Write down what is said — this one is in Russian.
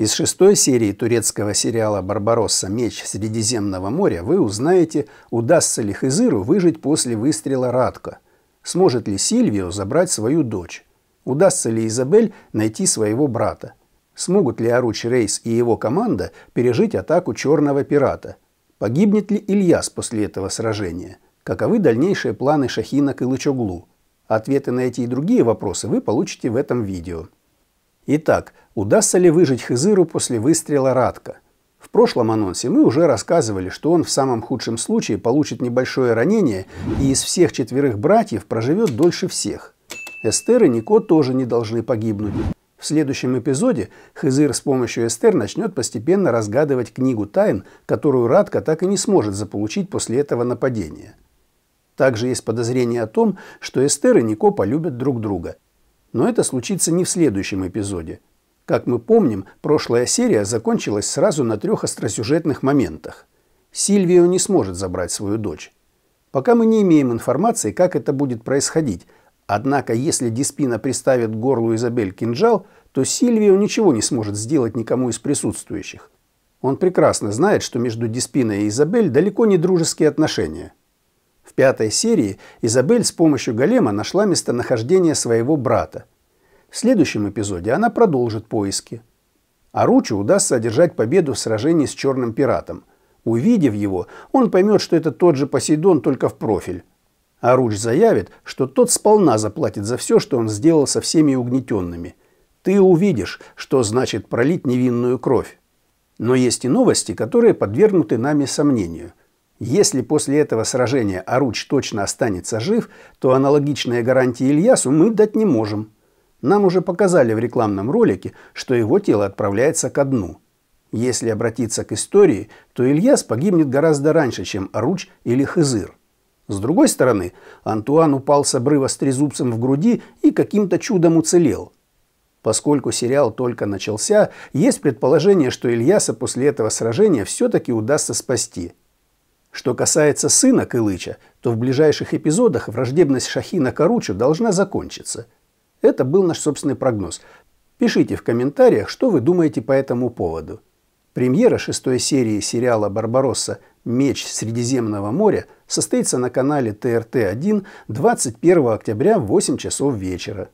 Из шестой серии турецкого сериала «Барбаросса. Меч Средиземного моря» вы узнаете, удастся ли Хизыру выжить после выстрела Радко, сможет ли Сильвио забрать свою дочь, удастся ли Изабель найти своего брата, смогут ли Аруч Рейс и его команда пережить атаку черного пирата, погибнет ли Ильяс после этого сражения, каковы дальнейшие планы Шахина Кылычоглу. Ответы на эти и другие вопросы вы получите в этом видео. Итак, удастся ли выжить Хызыру после выстрела Радка? В прошлом анонсе мы уже рассказывали, что он в самом худшем случае получит небольшое ранение и из всех четверых братьев проживет дольше всех. Эстер и Нико тоже не должны погибнуть. В следующем эпизоде Хызыр с помощью Эстер начнет постепенно разгадывать книгу тайн, которую Радка так и не сможет заполучить после этого нападения. Также есть подозрение о том, что Эстер и Нико полюбят друг друга – но это случится не в следующем эпизоде. Как мы помним, прошлая серия закончилась сразу на трех остросюжетных моментах. Сильвио не сможет забрать свою дочь. Пока мы не имеем информации, как это будет происходить, однако если Диспина приставит к горлу Изабель кинжал, то Сильвио ничего не сможет сделать никому из присутствующих. Он прекрасно знает, что между Диспиной и Изабель далеко не дружеские отношения – в пятой серии Изабель с помощью голема нашла местонахождение своего брата. В следующем эпизоде она продолжит поиски. А Ручу удастся одержать победу в сражении с черным пиратом. Увидев его, он поймет, что это тот же Посейдон, только в профиль. А Руч заявит, что тот сполна заплатит за все, что он сделал со всеми угнетенными. Ты увидишь, что значит пролить невинную кровь. Но есть и новости, которые подвергнуты нами сомнению – если после этого сражения Аруч точно останется жив, то аналогичные гарантии Ильясу мы дать не можем. Нам уже показали в рекламном ролике, что его тело отправляется ко дну. Если обратиться к истории, то Ильяс погибнет гораздо раньше, чем Аруч или Хызыр. С другой стороны, Антуан упал с обрыва с трезубцем в груди и каким-то чудом уцелел – Поскольку сериал только начался, есть предположение, что Ильяса после этого сражения все-таки удастся спасти. Что касается сына Кылыча, то в ближайших эпизодах враждебность Шахина Каручу должна закончиться. Это был наш собственный прогноз. Пишите в комментариях, что вы думаете по этому поводу. Премьера шестой серии сериала «Барбаросса. Меч Средиземного моря» состоится на канале ТРТ-1 21 октября в 8 часов вечера.